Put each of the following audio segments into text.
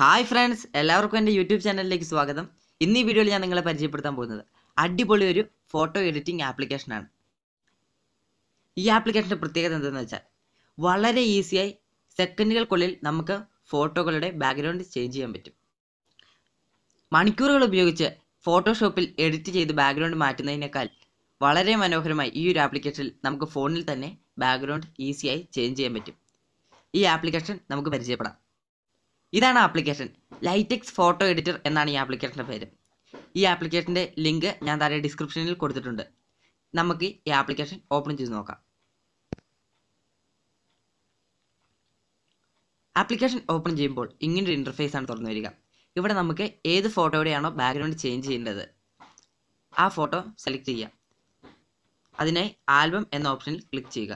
hi friends എല്ലാവർക്കും എൻ്റെ YouTube ചാനലിലേക്ക് സ്വാഗതം ഇന്ന് ഈ വീഡിയോയിൽ ഞാൻ നിങ്ങളെ പരിചയപ്പെടുത്താൻ പോകുന്നത് അടിപൊളി ഒരു ഫോട്ടോ എഡിറ്റിംഗ് ആപ്ലിക്കേഷനാണ് ഈ ആപ്ലിക്കേഷൻ്റെ പ്രത്യേകത എന്താണെന്ന് വെച്ചാൽ വളരെ ഈസിയായി സെക്കൻഡുകൾക്കുള്ളിൽ നമുക്ക് ഫോട്ടോകളുടെ ബാക്ക്ഗ്രൗണ്ട് ചേഞ്ച് ചെയ്യാൻ പറ്റും മണിക്കൂറുകൾ ഉപയോഗിച്ച് ഫോട്ടോഷോപ്പിൽ എഡിറ്റ് ചെയ്ത് ബാക്ക്ഗ്രൗണ്ട് മാറ്റുന്നതിനേക്കാൾ വളരെ മനോഹരമായി ഈ ഒരു ആപ്ലിക്കേഷനിൽ നമുക്ക് ഫോണിൽ തന്നെ ബാക്ക്ഗ്രൗണ്ട് ഈസിയായി ചേഞ്ച് ചെയ്യാൻ പറ്റും ഈ ആപ്ലിക്കേഷൻ നമുക്ക് പരിചയപ്പെടാം ഇതാണ് ആപ്ലിക്കേഷൻ ലൈറ്റെക്സ് ഫോട്ടോ എഡിറ്റർ എന്നാണ് ഈ ആപ്ലിക്കേഷൻ്റെ പേര് ഈ ആപ്ലിക്കേഷൻ്റെ ലിങ്ക് ഞാൻ താഴെ ഡിസ്ക്രിപ്ഷനിൽ കൊടുത്തിട്ടുണ്ട് നമുക്ക് ഈ ആപ്ലിക്കേഷൻ ഓപ്പൺ ചെയ്ത് നോക്കാം ആപ്ലിക്കേഷൻ ഓപ്പൺ ചെയ്യുമ്പോൾ ഇങ്ങനൊരു ഇൻ്റർഫേസ് ആണ് തുറന്നു വരിക ഇവിടെ നമുക്ക് ഏത് ഫോട്ടോയുടെയാണോ ബാക്ക്ഗ്രൗണ്ട് ചേഞ്ച് ചെയ്യേണ്ടത് ആ ഫോട്ടോ സെലക്ട് ചെയ്യുക അതിനായി ആൽബം എന്ന ഓപ്ഷനിൽ ക്ലിക്ക് ചെയ്യുക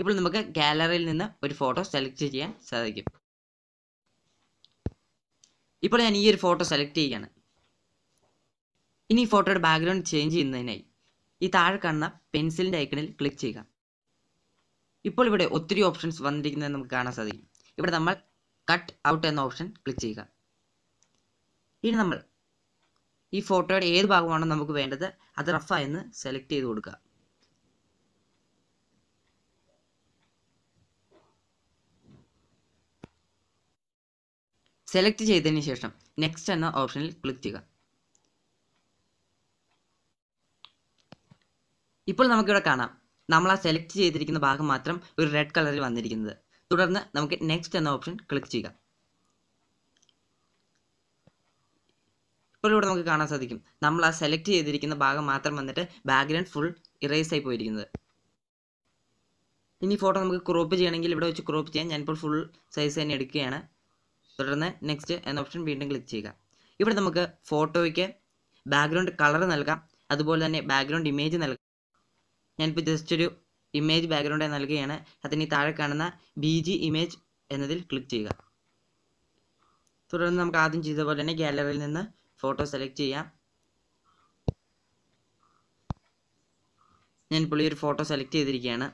ഇപ്പോൾ നമുക്ക് ഗാലറിയിൽ നിന്ന് ഒരു ഫോട്ടോ സെലക്ട് ചെയ്യാൻ സാധിക്കും ഇപ്പോൾ ഞാൻ ഈ ഒരു ഫോട്ടോ സെലക്ട് ചെയ്യുകയാണ് ഇനി ഈ ഫോട്ടോയുടെ ബാക്ക്ഗ്രൗണ്ട് ചേഞ്ച് ചെയ്യുന്നതിനായി ഈ താഴെ കാണുന്ന പെൻസിലിൻ്റെ ഐക്കണിൽ ക്ലിക്ക് ചെയ്യുക ഇപ്പോൾ ഇവിടെ ഒത്തിരി ഓപ്ഷൻസ് വന്നിരിക്കുന്നത് നമുക്ക് കാണാൻ സാധിക്കും ഇവിടെ നമ്മൾ കട്ട് ഔട്ട് എന്ന ഓപ്ഷൻ ക്ലിക്ക് ചെയ്യുക ഇനി നമ്മൾ ഈ ഫോട്ടോയുടെ ഏത് ഭാഗമാണോ നമുക്ക് വേണ്ടത് അത് റഫായെന്ന് സെലക്ട് ചെയ്ത് കൊടുക്കുക സെലക്ട് ചെയ്തതിന് ശേഷം നെക്സ്റ്റ് എന്ന ഓപ്ഷനിൽ ക്ലിക്ക് ചെയ്യുക ഇപ്പോൾ നമുക്കിവിടെ കാണാം നമ്മൾ ആ സെലക്ട് ചെയ്തിരിക്കുന്ന ഭാഗം മാത്രം ഒരു റെഡ് കളറിൽ വന്നിരിക്കുന്നത് തുടർന്ന് നമുക്ക് നെക്സ്റ്റ് എന്ന ഓപ്ഷൻ ക്ലിക്ക് ചെയ്യുക ഇപ്പോൾ ഇവിടെ നമുക്ക് കാണാൻ സാധിക്കും നമ്മൾ ആ സെലക്ട് ചെയ്തിരിക്കുന്ന ഭാഗം മാത്രം വന്നിട്ട് ബാക്ക്ഗ്രൗണ്ട് ഫുൾ ഇറേസ് ആയി പോയിരിക്കുന്നത് ഇനി ഫോട്ടോ നമുക്ക് ക്രോപ്പ് ചെയ്യണമെങ്കിൽ ഇവിടെ വെച്ച് ക്രോപ്പ് ചെയ്യാൻ ഞാനിപ്പോൾ ഫുൾ സൈസ് തന്നെ എടുക്കുകയാണ് തുടർന്ന് നെക്സ്റ്റ് എന്ന ഓപ്ഷൻ വീണ്ടും ക്ലിക്ക് ചെയ്യുക ഇവിടെ നമുക്ക് ഫോട്ടോയ്ക്ക് ബാക്ക്ഗ്രൗണ്ട് കളർ നൽകാം അതുപോലെ തന്നെ ബാക്ക്ഗ്രൗണ്ട് ഇമേജ് നൽകാം ഞാനിപ്പോൾ ജസ്റ്റ് ഒരു ഇമേജ് ബാക്ക്ഗ്രൗണ്ട് നൽകുകയാണ് അതിന് താഴെ കാണുന്ന ബി ജി ഇമേജ് എന്നതിൽ ക്ലിക്ക് ചെയ്യുക തുടർന്ന് നമുക്ക് ആദ്യം ചെയ്ത പോലെ തന്നെ ഗാലറിയിൽ നിന്ന് ഫോട്ടോ സെലക്ട് ചെയ്യാം ഞാനിപ്പോൾ ഈ ഒരു ഫോട്ടോ സെലക്ട് ചെയ്തിരിക്കുകയാണ്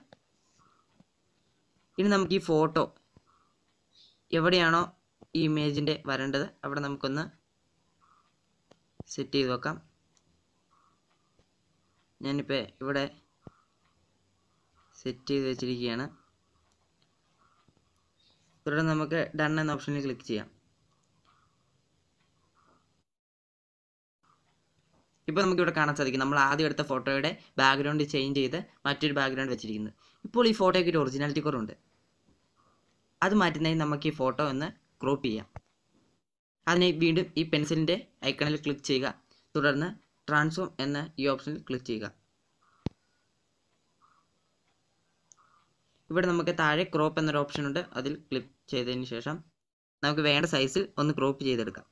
ഇനി നമുക്ക് ഈ ഫോട്ടോ എവിടെയാണോ ഈ ഇമേജിൻ്റെ വരേണ്ടത് അവിടെ നമുക്കൊന്ന് സെറ്റ് ചെയ്ത് വെക്കാം ഞാനിപ്പോൾ ഇവിടെ സെറ്റ് ചെയ്ത് വെച്ചിരിക്കുകയാണ് തുടർന്ന് നമുക്ക് ഡൺ എന്ന ഓപ്ഷനിൽ ക്ലിക്ക് ചെയ്യാം ഇപ്പോൾ നമുക്കിവിടെ കാണാൻ സാധിക്കും നമ്മൾ ആദ്യം എടുത്ത ഫോട്ടോയുടെ ബാക്ക്ഗ്രൗണ്ട് ചേഞ്ച് ചെയ്ത് മറ്റൊരു ബാക്ക്ഗ്രൗണ്ട് വെച്ചിരിക്കുന്നത് ഇപ്പോൾ ഈ ഫോട്ടോയ്ക്ക് ഒരു ഒറിജിനാലിറ്റി കുറവുണ്ട് അത് മാറ്റുന്നതിന് നമുക്ക് ഈ ഫോട്ടോ ഒന്ന് ക്രോപ്പ് ചെയ്യാം അതിനെ വീണ്ടും ഈ പെൻസിലിൻ്റെ ഐക്കണിൽ ക്ലിക്ക് ചെയ്യുക തുടർന്ന് ട്രാൻസ്ഫോം എന്ന ഈ ഓപ്ഷനിൽ ക്ലിക്ക് ചെയ്യുക ഇവിടെ നമുക്ക് താഴെ ക്രോപ്പ് എന്നൊരു ഓപ്ഷൻ ഉണ്ട് അതിൽ ക്ലിക്ക് ചെയ്തതിന് ശേഷം നമുക്ക് വേണ്ട സൈസിൽ ഒന്ന് ക്രോപ്പ് ചെയ്തെടുക്കാം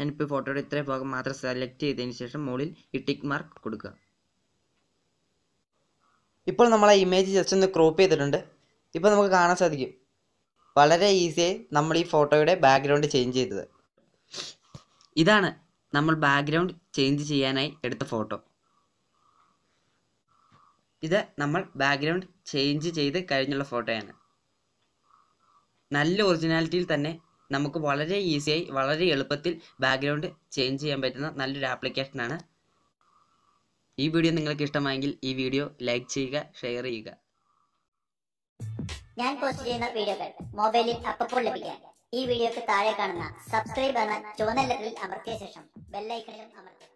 ഞാനിപ്പോൾ ഫോട്ടോയുടെ ഇത്രയും ഭാഗം മാത്രം സെലക്ട് ചെയ്തതിന് ശേഷം മുകളിൽ ഈ ടിക്ക് മാർക്ക് കൊടുക്കുക ഇപ്പോൾ നമ്മൾ ആ ഇമേജ് ജസ്റ്റ് ഒന്ന് ക്രോപ്പ് ചെയ്തിട്ടുണ്ട് ഇപ്പോൾ നമുക്ക് കാണാൻ സാധിക്കും വളരെ ഈസിയായി നമ്മൾ ഈ ഫോട്ടോയുടെ ബാക്ക്ഗ്രൗണ്ട് ചേഞ്ച് ചെയ്തത് ഇതാണ് നമ്മൾ ബാക്ക്ഗ്രൗണ്ട് ചേഞ്ച് ചെയ്യാനായി എടുത്ത ഫോട്ടോ ഇത് നമ്മൾ ബാക്ക്ഗ്രൗണ്ട് ചേഞ്ച് ചെയ്ത് കഴിഞ്ഞുള്ള ഫോട്ടോയാണ് നല്ല ഒറിജിനാലിറ്റിയിൽ തന്നെ നമുക്ക് വളരെ ഈസിയായി വളരെ എളുപ്പത്തിൽ ബാക്ക്ഗ്രൗണ്ട് ചേഞ്ച് ചെയ്യാൻ പറ്റുന്ന നല്ലൊരു ആപ്ലിക്കേഷനാണ് ഈ വീഡിയോ നിങ്ങൾക്ക് ഇഷ്ടമായെങ്കിൽ ഈ വീഡിയോ ലൈക്ക് ചെയ്യുക ഷെയർ ചെയ്യുക ഞാൻ പോസ്റ്റ് ചെയ്യുന്ന വീഡിയോകൾ മൊബൈലിൽ അപ്പപ്പോൾ ലഭിക്കാൻ ഈ വീഡിയോക്ക് താഴെ കാണുന്ന സബ്സ്ക്രൈബ് എന്ന ചുവന്ന അമർത്തിയ ശേഷം ബെല്ലൈക്കണിലും അമർത്തുക